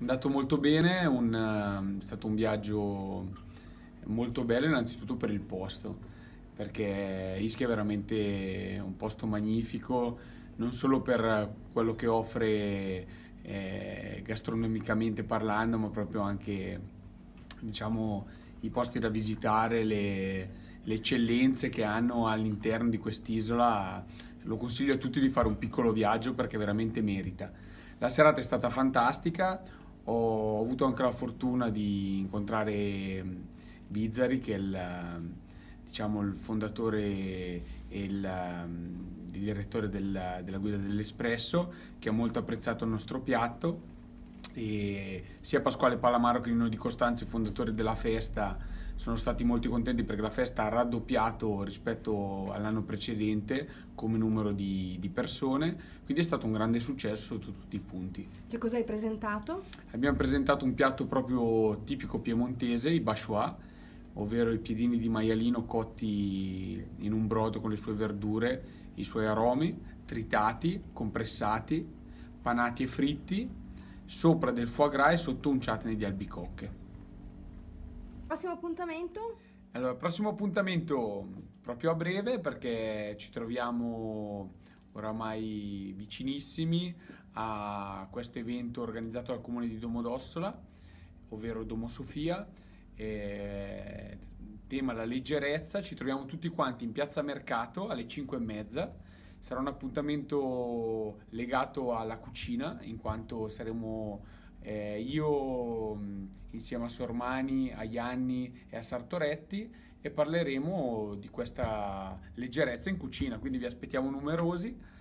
andato molto bene, un, ehm, è stato un viaggio molto bello innanzitutto per il posto, perché Ischia è veramente un posto magnifico, non solo per quello che offre eh, gastronomicamente parlando, ma proprio anche diciamo, i posti da visitare, le, le eccellenze che hanno all'interno di quest'isola. Lo consiglio a tutti di fare un piccolo viaggio perché veramente merita. La serata è stata fantastica, ho avuto anche la fortuna di incontrare Bizzari che è il, diciamo, il fondatore e il, il direttore della, della guida dell'Espresso che ha molto apprezzato il nostro piatto e sia Pasquale Palamaro che Lino di Costanzo, il fondatore della festa, sono stati molto contenti perché la festa ha raddoppiato rispetto all'anno precedente come numero di, di, persone, quindi è stato un grande successo sotto tutti i punti. Che cosa hai presentato? Abbiamo presentato un piatto proprio tipico piemontese, i basciuà, ovvero i piedini di maialino cotti in un brodo con le sue verdure, i suoi aromi, tritati, compressati, panati e fritti, sopra del foie gras e sotto un chutney di albicocche. Prossimo appuntamento? Allora, prossimo appuntamento proprio a breve perché ci troviamo oramai vicinissimi a questo evento organizzato dal comune di Domodossola, ovvero Domo Sofia. E, tema la leggerezza, ci troviamo tutti quanti in piazza Mercato alle 5 e mezza. Sarà un appuntamento legato alla cucina, in quanto saremo eh, io mm, insieme a Sormani, a Ianni e a Sartoretti e parleremo di questa leggerezza in cucina, quindi vi aspettiamo numerosi.